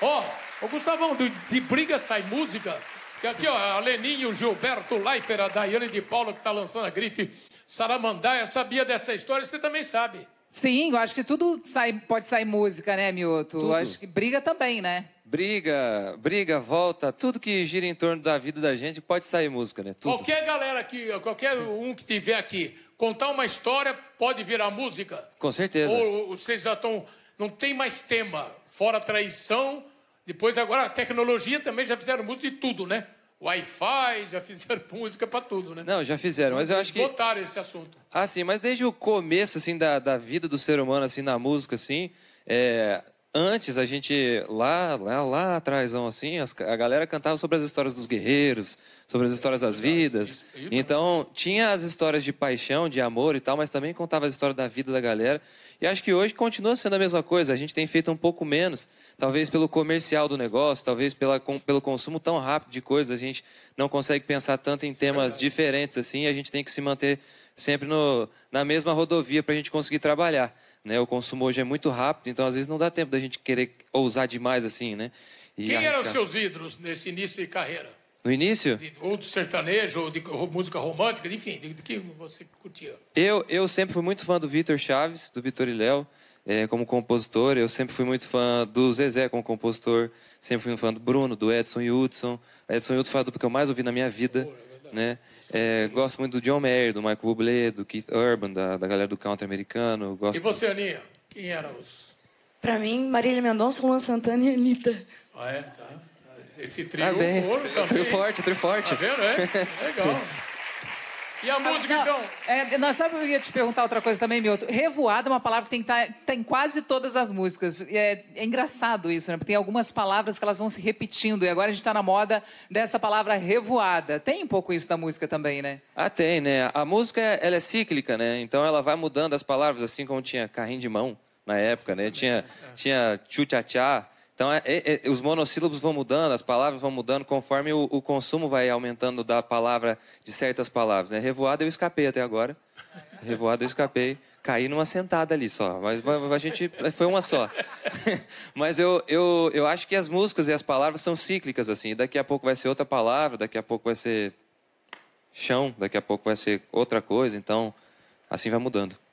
Ó, oh, ô Gustavão, de, de, briga sai música. Que aqui, ó, a Leninho, Gilberto Leifer, a Daiane de Paula, que tá lançando a grife Saramandaia, sabia dessa história, você também sabe. Sim, eu acho que tudo sai, pode sair música, né, Mioto? Tudo. Eu acho que briga também, né? Briga, briga, volta, tudo que gira em torno da vida da gente pode sair música, né? Tudo. Qualquer galera aqui, qualquer um que tiver aqui, contar uma história pode virar música. Com certeza. Ou, ou vocês já estão. Não tem mais tema, fora traição. Depois agora a tecnologia também já fizeram música de tudo, né? Wi-Fi, já fizeram música para tudo, né? Não, já fizeram, mas eu então, acho que... Botaram esse assunto. Ah, sim, mas desde o começo, assim, da, da vida do ser humano, assim, na música, assim, é, antes a gente lá, lá, lá atrás, assim, a galera cantava sobre as histórias dos guerreiros, sobre as histórias das vidas. Então, tinha as histórias de paixão, de amor e tal, mas também contava a história da vida da galera. E acho que hoje continua sendo a mesma coisa. A gente tem feito um pouco menos, talvez pelo comercial do negócio, talvez pela, com, pelo consumo tão rápido de coisas. A gente não consegue pensar tanto em é temas diferentes assim. A gente tem que se manter sempre no, na mesma rodovia para a gente conseguir trabalhar. Né? O consumo hoje é muito rápido, então às vezes não dá tempo da gente querer ousar demais assim, né? E Quem arriscar. eram os seus ídolos nesse início de carreira? No início? Ou de sertanejo, ou de música romântica, enfim, de, que você curtia? Eu, eu sempre fui muito fã do Vitor Chaves, do Vitor e Léo, é, como compositor. Eu sempre fui muito fã do Zezé como compositor. Sempre fui um fã do Bruno, do Edson e Hudson. Edson e Hudson foi a dupla que eu mais ouvi na minha vida. Né? É, gosto muito do John Mayer, do Michael Bublé, do Keith Urban, da, da galera do country americano. Gosto e você, Aninha? Quem eram os... Pra mim, Marília Mendonça, Luan Santana e Anitta. Ah, é? Tá. Esse tá trio tá bem. ouro Trio forte, trio forte. Tá vendo, é? Legal. E a ah, música, não, então? É, nós sabe, eu ia te perguntar outra coisa também, Milton. Revoada é uma palavra que tem, tá, tem quase todas as músicas. É, é, engraçado isso, né? Porque tem algumas palavras que elas vão se repetindo. E agora a gente está na moda dessa palavra revoada. Tem um pouco isso da música também, né? Ah, tem, né? A música, ela é cíclica, né? Então ela vai mudando as palavras, assim como tinha carrinho de mão na época, né? Tinha, tinha tchu-tchá-tchá. tchá tchá então, é, é, é, os monossílabos vão mudando, as palavras vão mudando conforme o, o consumo vai aumentando da palavra, de certas palavras. Né? Revoada eu escapei até agora. Revoada eu escapei. Caí numa sentada ali só, mas a gente é, foi uma só. mas eu, eu, eu acho que as músicas e as palavras são cíclicas, assim. Daqui a pouco vai ser outra palavra, daqui a pouco vai ser chão, daqui a pouco vai ser outra coisa. Então, assim vai mudando.